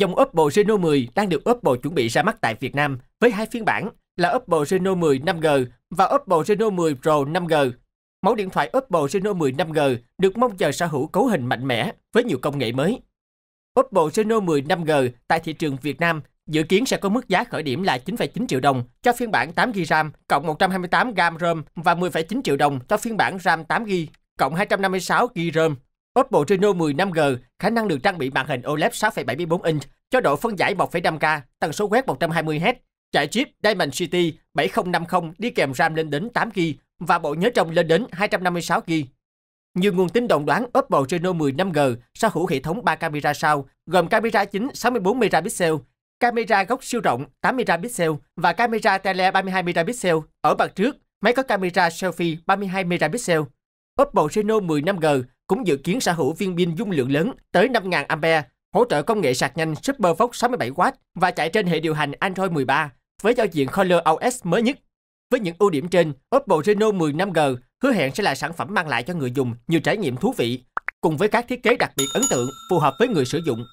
Dòng Oppo Reno 10 đang được Oppo chuẩn bị ra mắt tại Việt Nam với hai phiên bản là Oppo Reno 10 5G và Oppo Reno 10 Pro 5G. Mẫu điện thoại Oppo Reno 10 5G được mong chờ sở hữu cấu hình mạnh mẽ với nhiều công nghệ mới. Oppo Reno 10 5G tại thị trường Việt Nam dự kiến sẽ có mức giá khởi điểm là 9,9 triệu đồng cho phiên bản 8GB RAM cộng 128GB RAM và 10,9 triệu đồng cho phiên bản RAM 8GB cộng 256GB RAM. Oppo Reno 10 5G khả năng được trang bị màn hình OLED 6,74 inch cho độ phân giải 1,5K, tần số quét 120Hz, chạy chip Dimensity 7050 đi kèm RAM lên đến 8GB và bộ nhớ trong lên đến 256GB. Nhiều nguồn tin đồng đoán Oppo Reno 10 5G sở hữu hệ thống 3 camera sau, gồm camera chính 64 megapixel, camera góc siêu rộng 8 megapixel và camera tele 32 megapixel. Ở mặt trước, máy có camera selfie 32 megapixel. Oppo Reno 10 5G cũng dự kiến sở hữu viên pin dung lượng lớn tới 5.000 ampere, hỗ trợ công nghệ sạc nhanh SuperVOX 67W và chạy trên hệ điều hành Android 13 với giao diện Color OS mới nhất. Với những ưu điểm trên, Oppo Reno 10 5G hứa hẹn sẽ là sản phẩm mang lại cho người dùng nhiều trải nghiệm thú vị, cùng với các thiết kế đặc biệt ấn tượng phù hợp với người sử dụng.